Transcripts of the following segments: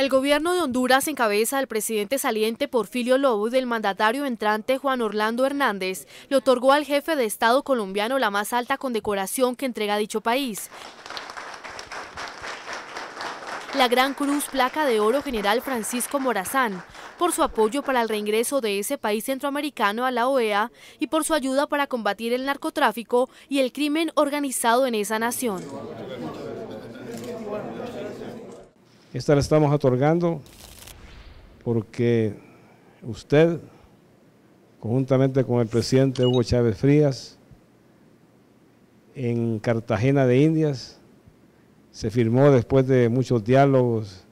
El gobierno de Honduras encabeza al presidente saliente Porfirio Lobo y del mandatario entrante Juan Orlando Hernández le otorgó al jefe de Estado colombiano la más alta condecoración que entrega dicho país. La Gran Cruz Placa de Oro General Francisco Morazán, por su apoyo para el reingreso de ese país centroamericano a la OEA y por su ayuda para combatir el narcotráfico y el crimen organizado en esa nación. Esta la estamos otorgando porque usted, conjuntamente con el presidente Hugo Chávez Frías, en Cartagena de Indias, se firmó después de muchos diálogos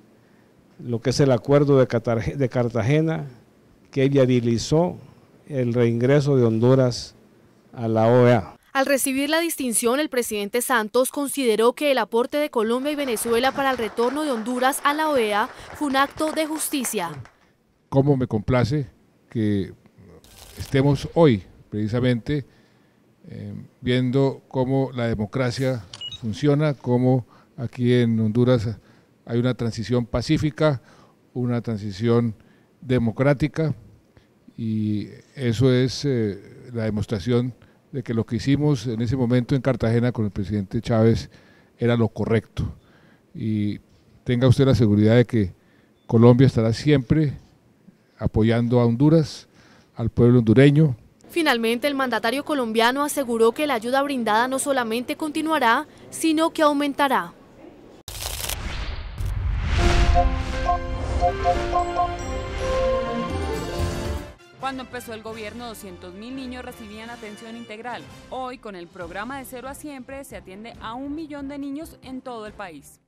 lo que es el acuerdo de Cartagena que viabilizó el reingreso de Honduras a la OEA. Al recibir la distinción, el presidente Santos consideró que el aporte de Colombia y Venezuela para el retorno de Honduras a la OEA fue un acto de justicia. Cómo me complace que estemos hoy precisamente eh, viendo cómo la democracia funciona, cómo aquí en Honduras hay una transición pacífica, una transición democrática y eso es eh, la demostración de que lo que hicimos en ese momento en Cartagena con el presidente Chávez era lo correcto. Y tenga usted la seguridad de que Colombia estará siempre apoyando a Honduras, al pueblo hondureño. Finalmente, el mandatario colombiano aseguró que la ayuda brindada no solamente continuará, sino que aumentará. Cuando empezó el gobierno, 200.000 niños recibían atención integral. Hoy, con el programa de Cero a Siempre, se atiende a un millón de niños en todo el país.